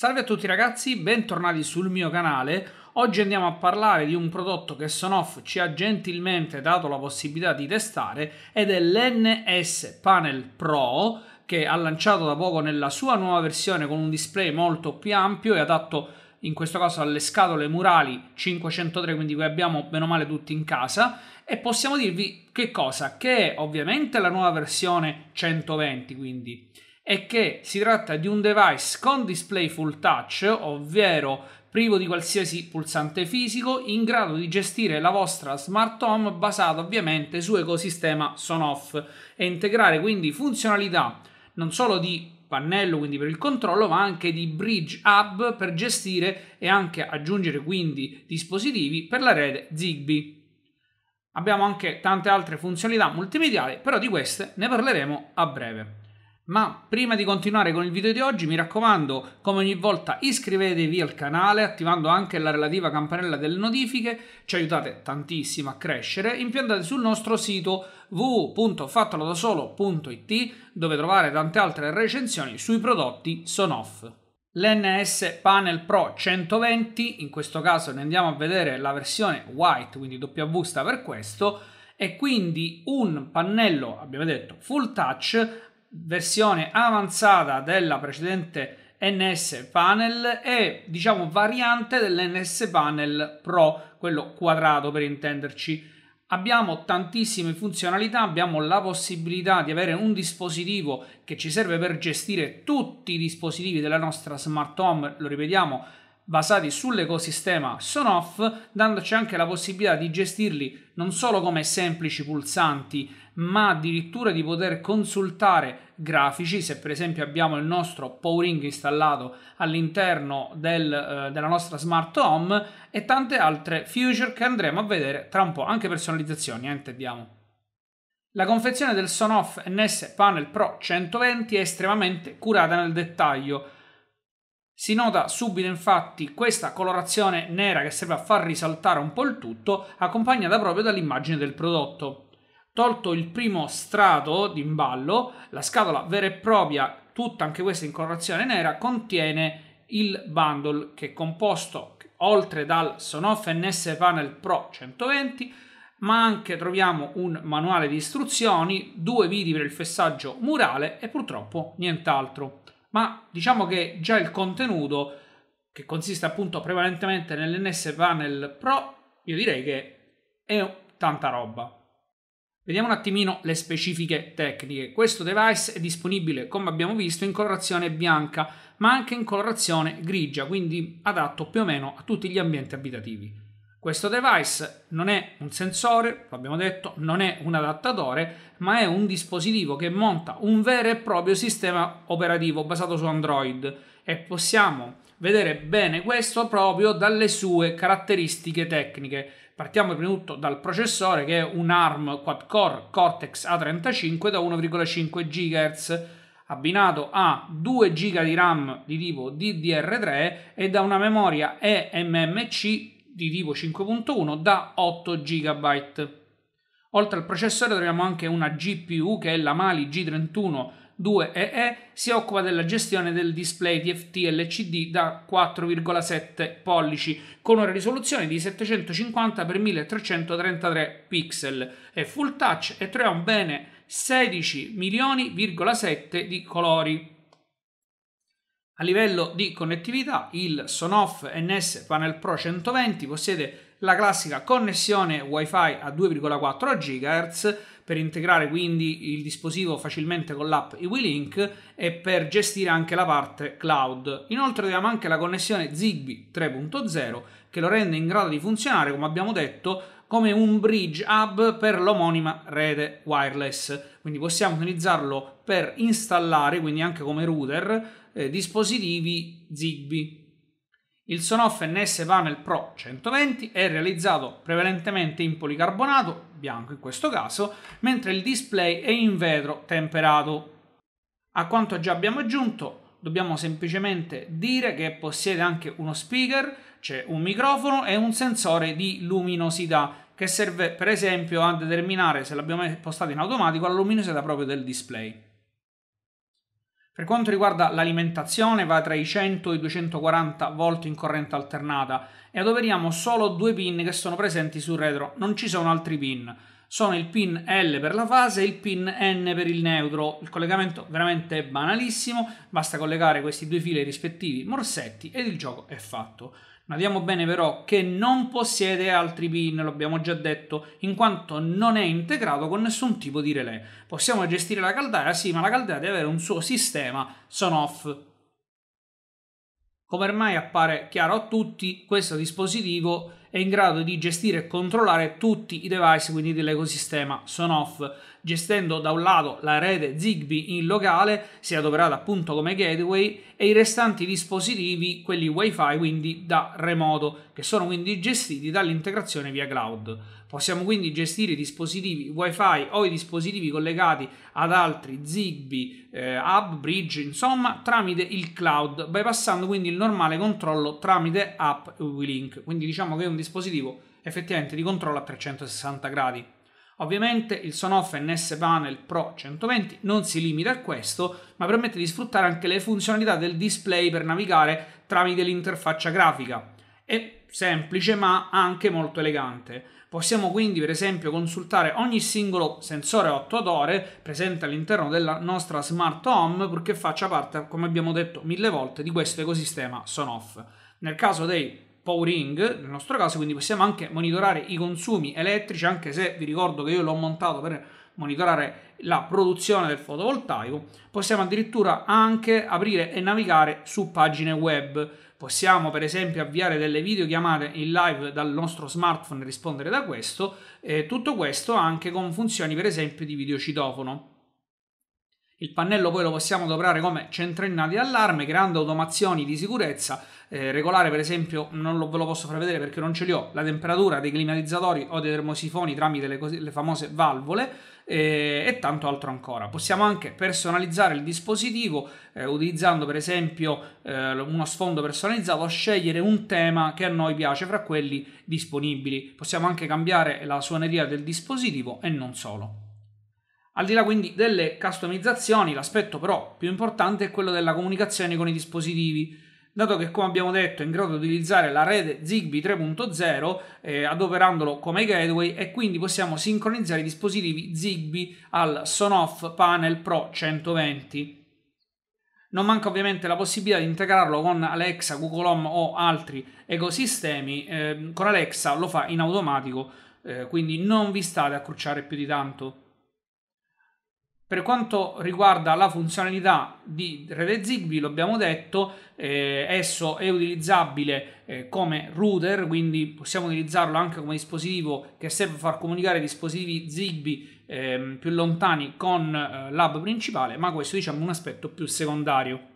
Salve a tutti ragazzi, bentornati sul mio canale. Oggi andiamo a parlare di un prodotto che Sonoff ci ha gentilmente dato la possibilità di testare ed è l'NS Panel Pro che ha lanciato da poco nella sua nuova versione con un display molto più ampio e adatto in questo caso alle scatole murali 503, quindi che abbiamo bene o male tutti in casa, e possiamo dirvi che cosa? Che è ovviamente la nuova versione 120, quindi è che si tratta di un device con display full touch, ovvero privo di qualsiasi pulsante fisico, in grado di gestire la vostra smart home basata ovviamente su ecosistema Sonoff e integrare quindi funzionalità non solo di pannello, quindi per il controllo, ma anche di bridge hub per gestire e anche aggiungere quindi dispositivi per la rete Zigbee. Abbiamo anche tante altre funzionalità multimediali, però di queste ne parleremo a breve. Ma prima di continuare con il video di oggi, mi raccomando, come ogni volta, iscrivetevi al canale attivando anche la relativa campanella delle notifiche, ci aiutate tantissimo a crescere. Impiantate sul nostro sito www.fattalodasolo.it dove trovare tante altre recensioni sui prodotti Sonoff. L'NS Panel Pro 120, in questo caso ne andiamo a vedere la versione white, quindi W sta per questo, e quindi un pannello, abbiamo detto, full touch versione avanzata della precedente NS Panel e diciamo variante dell'NS Panel Pro, quello quadrato per intenderci. Abbiamo tantissime funzionalità, abbiamo la possibilità di avere un dispositivo che ci serve per gestire tutti i dispositivi della nostra smart home, lo ripetiamo, basati sull'ecosistema Sonoff, dandoci anche la possibilità di gestirli non solo come semplici pulsanti, ma addirittura di poter consultare grafici, se per esempio abbiamo il nostro Powering installato all'interno del, eh, della nostra smart home e tante altre feature che andremo a vedere tra un po', anche personalizzazioni, eh, intendiamo. La confezione del Sonoff NS Panel Pro 120 è estremamente curata nel dettaglio, si nota subito infatti questa colorazione nera che serve a far risaltare un po' il tutto, accompagnata proprio dall'immagine del prodotto. Tolto il primo strato di imballo, la scatola vera e propria, tutta anche questa in colorazione nera, contiene il bundle che è composto oltre dal Sonoff NS Panel Pro 120, ma anche troviamo un manuale di istruzioni, due viti per il fessaggio murale e purtroppo nient'altro ma diciamo che già il contenuto, che consiste appunto prevalentemente nell'NS Panel Pro, io direi che è tanta roba. Vediamo un attimino le specifiche tecniche. Questo device è disponibile, come abbiamo visto, in colorazione bianca, ma anche in colorazione grigia, quindi adatto più o meno a tutti gli ambienti abitativi. Questo device non è un sensore, l'abbiamo detto, non è un adattatore, ma è un dispositivo che monta un vero e proprio sistema operativo basato su Android e possiamo vedere bene questo proprio dalle sue caratteristiche tecniche. Partiamo prima di tutto dal processore che è un ARM quad-core Cortex A35 da 1,5 GHz abbinato a 2 GB di RAM di tipo DDR3 e da una memoria eMMC di tipo 5.1 da 8 GB. Oltre al processore troviamo anche una GPU che è la Mali G31 2EE, si occupa della gestione del display TFT LCD da 4,7 pollici con una risoluzione di 750 x 1333 pixel, è full touch e troviamo bene 16 milioni,7 di colori. A livello di connettività, il Sonoff NS Panel Pro 120 possiede la classica connessione WiFi a 2,4 GHz per integrare quindi il dispositivo facilmente con l'app iWilink e per gestire anche la parte cloud. Inoltre abbiamo anche la connessione Zigbee 3.0 che lo rende in grado di funzionare, come abbiamo detto, come un bridge hub per l'omonima rete wireless. Quindi possiamo utilizzarlo per installare, quindi anche come router, eh, dispositivi Zigbee. Il Sonoff NS Panel Pro 120 è realizzato prevalentemente in policarbonato, bianco in questo caso, mentre il display è in vetro temperato. A quanto già abbiamo aggiunto, dobbiamo semplicemente dire che possiede anche uno speaker, c'è un microfono e un sensore di luminosità che serve per esempio a determinare se l'abbiamo postato in automatico la luminosità proprio del display. Per quanto riguarda l'alimentazione va tra i 100 e i 240 volt in corrente alternata e adoperiamo solo due pin che sono presenti sul retro, non ci sono altri pin. Sono il pin L per la fase e il pin N per il neutro. Il collegamento veramente è banalissimo, basta collegare questi due fili rispettivi morsetti ed il gioco è fatto. Notiamo bene però che non possiede altri pin, l'abbiamo già detto, in quanto non è integrato con nessun tipo di relè. Possiamo gestire la caldaia, sì, ma la caldaia deve avere un suo sistema on-off. Come ormai appare chiaro a tutti, questo dispositivo è in grado di gestire e controllare tutti i device, quindi dell'ecosistema Sonoff, gestendo da un lato la rete Zigbee in locale, sia adoperata appunto come gateway, e i restanti dispositivi, quelli WiFi, quindi da remoto, che sono quindi gestiti dall'integrazione via cloud. Possiamo quindi gestire i dispositivi WiFi o i dispositivi collegati ad altri Zigbee, eh, Hub, Bridge, insomma, tramite il cloud, bypassando quindi il normale controllo tramite app Ulink. Quindi diciamo che è un dispositivo effettivamente di controllo a 360 gradi. Ovviamente il Sonoff NS Panel Pro 120 non si limita a questo, ma permette di sfruttare anche le funzionalità del display per navigare tramite l'interfaccia grafica. È semplice ma anche molto elegante. Possiamo quindi per esempio consultare ogni singolo sensore 8 ore presente all'interno della nostra smart home purché faccia parte, come abbiamo detto mille volte, di questo ecosistema Sonoff. Nel caso dei powering nel nostro caso, quindi possiamo anche monitorare i consumi elettrici, anche se vi ricordo che io l'ho montato per monitorare la produzione del fotovoltaico, possiamo addirittura anche aprire e navigare su pagine web. Possiamo per esempio avviare delle videochiamate in live dal nostro smartphone e rispondere da questo, e tutto questo anche con funzioni per esempio di videocitofono. Il pannello poi lo possiamo adoperare come centrina di allarme, creando automazioni di sicurezza. Eh, regolare, per esempio, non lo, ve lo posso far vedere perché non ce li ho, la temperatura dei climatizzatori o dei termosifoni tramite le, cose, le famose valvole eh, e tanto altro ancora. Possiamo anche personalizzare il dispositivo eh, utilizzando, per esempio, eh, uno sfondo personalizzato scegliere un tema che a noi piace fra quelli disponibili. Possiamo anche cambiare la suoneria del dispositivo e non solo. Al di là quindi delle customizzazioni, l'aspetto però più importante è quello della comunicazione con i dispositivi, dato che come abbiamo detto è in grado di utilizzare la rete Zigbee 3.0 eh, adoperandolo come gateway e quindi possiamo sincronizzare i dispositivi Zigbee al Sonoff Panel Pro 120. Non manca ovviamente la possibilità di integrarlo con Alexa, Google Home o altri ecosistemi, eh, con Alexa lo fa in automatico, eh, quindi non vi state a crucciare più di tanto. Per quanto riguarda la funzionalità di rete Zigbee, l'abbiamo detto, eh, esso è utilizzabile eh, come router, quindi possiamo utilizzarlo anche come dispositivo che serve a far comunicare dispositivi Zigbee eh, più lontani con eh, l'hub principale, ma questo diciamo è un aspetto più secondario.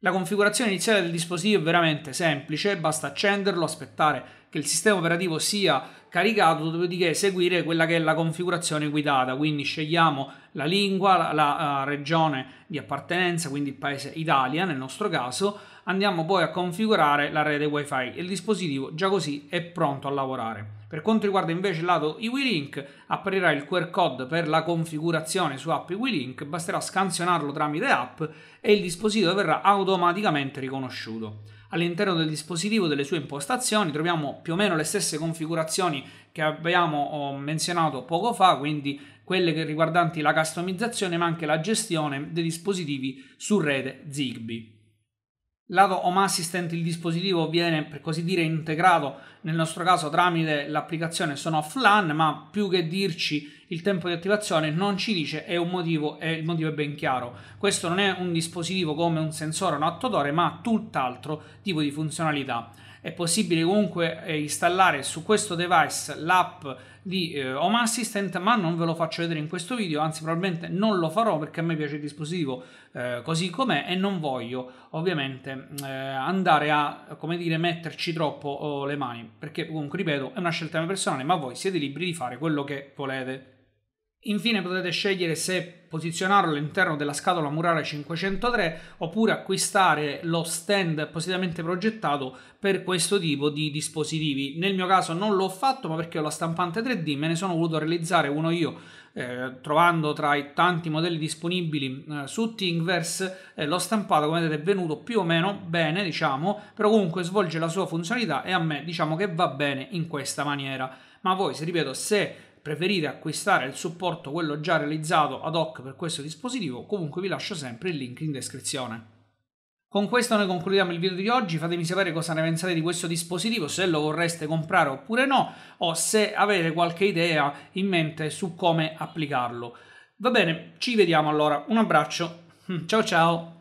La configurazione iniziale del dispositivo è veramente semplice, basta accenderlo, aspettare che il sistema operativo sia caricato, dopodiché eseguire quella che è la configurazione guidata, quindi scegliamo la lingua, la, eh, regione di appartenenza, quindi il paese Italia nel nostro caso, andiamo poi a configurare la rete wifi e il dispositivo già così è pronto a lavorare. Per quanto riguarda invece il lato iWiLink, apparirà il QR code per la configurazione su app iWiLink, basterà scansionarlo tramite app e il dispositivo verrà automaticamente riconosciuto. All'interno del dispositivo e delle sue impostazioni troviamo più o meno le stesse configurazioni che abbiamo oh, menzionato poco fa, quindi quelle riguardanti la customizzazione ma anche la gestione dei dispositivi su rete Zigbee. Lato Home Assistant il dispositivo viene per così dire integrato nel nostro caso tramite l'applicazione sono offline, ma più che dirci il tempo di attivazione non ci dice è un motivo e il motivo è ben chiaro. Questo non è un dispositivo come un sensore o un attuatore, ma tutt'altro tipo di funzionalità. È possibile comunque eh, installare su questo device l'app di eh, Home Assistant, ma non ve lo faccio vedere in questo video, anzi probabilmente non lo farò perché a me piace il dispositivo eh, così com'è e non voglio ovviamente eh, andare a, come dire, metterci troppo oh, le mani, perché comunque, ripeto, è una scelta mia personale, ma voi siete liberi di fare quello che volete. Infine potete scegliere se posizionarlo all'interno della scatola murale 503 oppure acquistare lo stand appositamente progettato per questo tipo di dispositivi. Nel mio caso non l'ho fatto ma perché ho la stampante 3D, me ne sono voluto realizzare uno io eh, trovando tra i tanti modelli disponibili eh, su Thingiverse, eh, l'ho stampato come vedete è venuto più o meno bene diciamo, però comunque svolge la sua funzionalità e a me diciamo che va bene in questa maniera. Ma voi, se ripeto, se preferite acquistare il supporto quello già realizzato ad hoc per questo dispositivo, comunque vi lascio sempre il link in descrizione. Con questo noi concludiamo il video di oggi, fatemi sapere cosa ne pensate di questo dispositivo, se lo vorreste comprare oppure no, o se avete qualche idea in mente su come applicarlo. Va bene, ci vediamo allora, un abbraccio, ciao ciao!